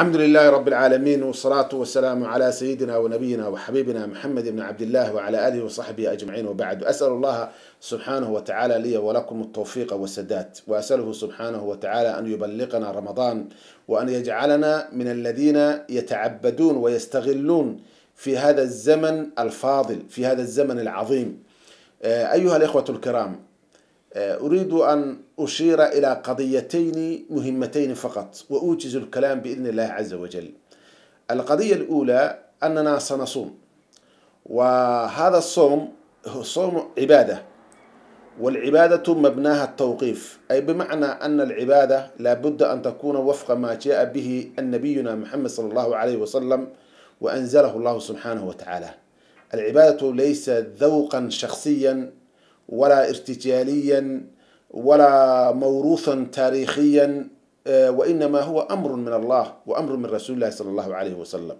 الحمد لله رب العالمين والصلاة والسلام على سيدنا ونبينا وحبيبنا محمد بن عبد الله وعلى آله وصحبه أجمعين وبعد أسأل الله سبحانه وتعالى لي ولكم التوفيق والسداد وأسأله سبحانه وتعالى أن يبلغنا رمضان وأن يجعلنا من الذين يتعبدون ويستغلون في هذا الزمن الفاضل في هذا الزمن العظيم آه، أيها الإخوة الكرام آه، أريد أن أشير إلى قضيتين مهمتين فقط وأوجز الكلام بإذن الله عز وجل القضية الأولى أننا سنصوم وهذا الصوم هو صوم عبادة والعبادة مبناها التوقيف أي بمعنى أن العبادة لابد أن تكون وفق ما جاء به النبينا محمد صلى الله عليه وسلم وأنزله الله سبحانه وتعالى العبادة ليس ذوقا شخصيا ولا ارتجاليا ولا موروثا تاريخيا آه، وانما هو امر من الله وامر من رسول الله صلى الله عليه وسلم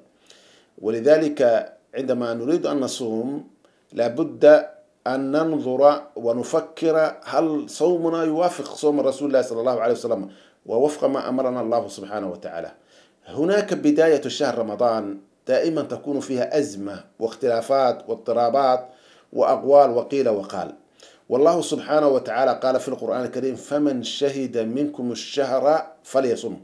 ولذلك عندما نريد ان نصوم لابد ان ننظر ونفكر هل صومنا يوافق صوم رسول الله صلى الله عليه وسلم ووفق ما امرنا الله سبحانه وتعالى هناك بدايه شهر رمضان دائما تكون فيها ازمه واختلافات واضطرابات واقوال وقيل وقال والله سبحانه وتعالى قال في القرآن الكريم فمن شهد منكم الشهر فليصم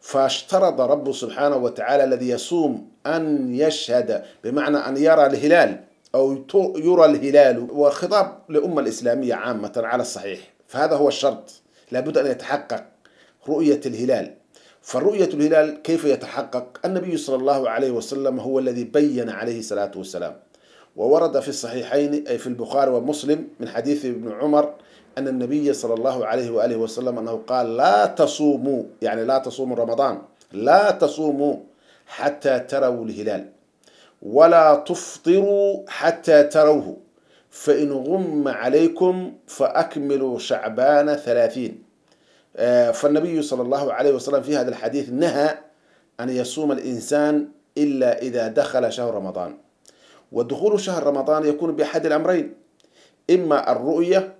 فاشترط رب سبحانه وتعالى الذي يصوم أن يشهد بمعنى أن يرى الهلال أو يرى الهلال وخطاب لأمة الإسلامية عامة على الصحيح فهذا هو الشرط لابد أن يتحقق رؤية الهلال فرؤية الهلال كيف يتحقق النبي صلى الله عليه وسلم هو الذي بين عليه الصلاة والسلام وورد في الصحيحين أي في البخاري ومسلم من حديث ابن عمر أن النبي صلى الله عليه وآله وسلم أنه قال لا تصوموا يعني لا تصوموا رمضان لا تصوموا حتى تروا الهلال ولا تفطروا حتى تروه فإن غم عليكم فأكملوا شعبان ثلاثين آه، فالنبي صلى الله عليه وسلم في هذا الحديث نهى أن يصوم الإنسان إلا إذا دخل شهر رمضان ودخول شهر رمضان يكون بأحد الأمرين إما الرؤية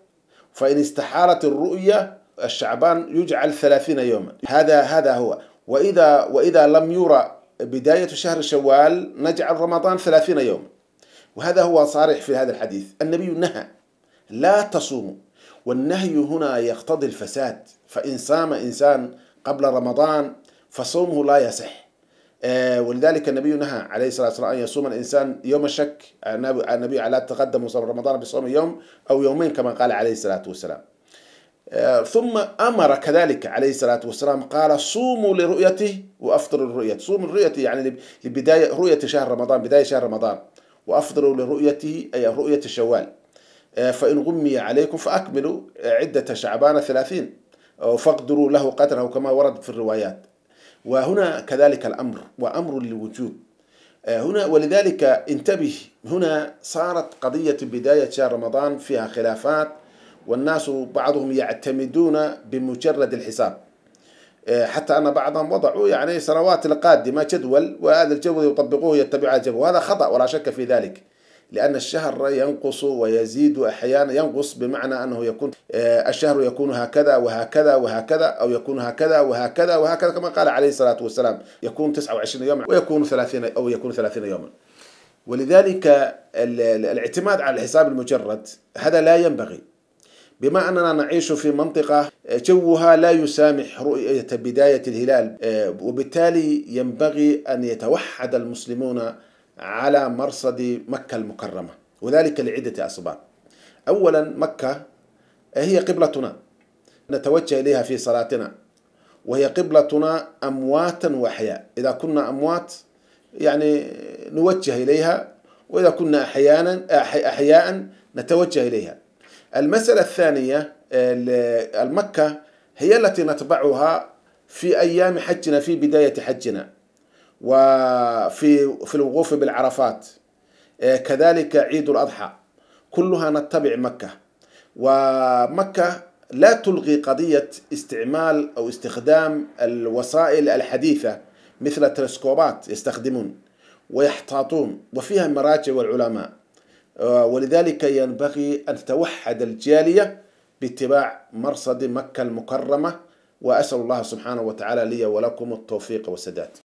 فإن استحالت الرؤية الشعبان يجعل ثلاثين يوما هذا هذا هو وإذا وإذا لم يرى بداية شهر شوال نجعل رمضان ثلاثين يوما وهذا هو صارح في هذا الحديث النبي نهى لا تصوموا والنهي هنا يقتضي الفساد فإن صام إنسان قبل رمضان فصومه لا يصح آه، ولذلك النبي نهى عليه الصلاه والسلام ان يصوم الانسان يوم الشك النبي على تقدم رمضان بصوم يوم او يومين كما قال عليه الصلاه والسلام آه، ثم امر كذلك عليه الصلاه والسلام قال صوموا لرؤيته وافطروا لرؤيته، صوموا لرؤيته يعني لبدايه رؤيه شهر رمضان بدايه شهر رمضان وافطروا لرؤيته اي رؤيه الشوال آه، فان غمي عليكم فاكملوا عده شعبان ثلاثين فاقدروا له قدره كما ورد في الروايات وهنا كذلك الأمر وأمر للوجوب آه، هنا ولذلك انتبه هنا صارت قضية بداية شهر رمضان فيها خلافات والناس بعضهم يعتمدون بمجرد الحساب آه، حتى أن بعضهم وضعوا يعني سنوات القادمة جدول وهذا الجدول يطبقوه يتبعه الجدول وهذا خطأ ولا شك في ذلك لأن الشهر ينقص ويزيد أحيانا ينقص بمعنى أنه يكون آه، الشهر يكون هكذا وهكذا وهكذا أو يكون هكذا وهكذا وهكذا كما قال عليه الصلاة والسلام يكون 29 يوما ويكون 30 أو يكون 30 يوما ولذلك الاعتماد على الحساب المجرد هذا لا ينبغي بما أننا نعيش في منطقة آه، جوها لا يسامح رؤية بداية الهلال آه، وبالتالي ينبغي أن يتوحد المسلمون على مرصد مكة المكرمة وذلك لعدة أسباب أولا مكة هي قبلتنا نتوجه إليها في صلاتنا وهي قبلتنا أمواتا وأحياء إذا كنا أموات يعني نوجه إليها وإذا كنا أحيانا أحياء نتوجه إليها المسألة الثانية المكة هي التي نتبعها في أيام حجنا في بداية حجنا وفي في الوقوف بالعرفات آه، كذلك عيد الأضحى كلها نتبع مكة ومكة لا تلغي قضية استعمال أو استخدام الوسائل الحديثة مثل التلسكوبات يستخدمون ويحتاطون وفيها المراجع والعلماء آه، ولذلك ينبغي أن تتوحد الجالية باتباع مرصد مكة المكرمة وأسأل الله سبحانه وتعالى لي ولكم التوفيق والسداد